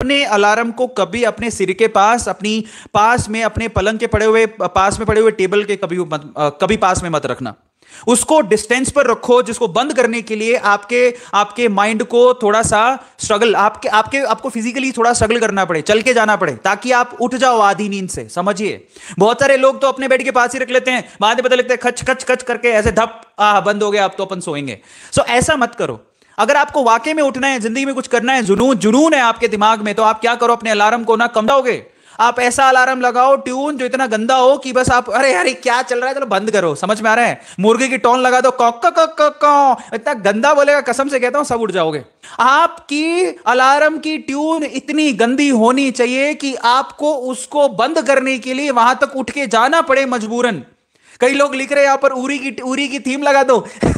अपने अलार्म को कभी अपने सिर के पास अपनी पास में अपने पलंग के पड़े हुए पास में पड़े हुए टेबल के कभी मत, कभी पास में मत रखना उसको डिस्टेंस पर रखो जिसको बंद करने के लिए आपके आपके माइंड को थोड़ा सा स्ट्रगल आपके आपके आपको फिजिकली थोड़ा स्ट्रगल करना पड़े चल के जाना पड़े ताकि आप उठ जाओ आधी नींद से समझिए बहुत सारे लोग तो अपने बेड के पास ही रख लेते हैं बाद में पता लगता है खच खच खच करके ऐसे धप आ बंद हो गया आप तो अपन सोएंगे सो ऐसा मत करो अगर आपको वाकई में उठना है जिंदगी में कुछ करना है जुनून जुनून है आपके दिमाग में तो आप क्या करो अपने अलार्म को ना कम जाओगे आप ऐसा अलार्म लगाओ ट्यून जो इतना गंदा हो कि बस आप अरे अरे क्या चल रहा है चलो बंद करो समझ में आ रहा है मुर्गे की टोन लगा दो कॉक कॉक कॉक इतना गंदा बोलेगा कसम से कहता हूं सब उठ जाओगे आपकी अलार्म की ट्यून इतनी गंदी होनी चाहिए कि आपको उसको बंद करने के लिए वहां तक उठ के जाना पड़े मजबूरन कई लोग लिख रहे हैं यहां पर उरी की उरी की थीम लगा दो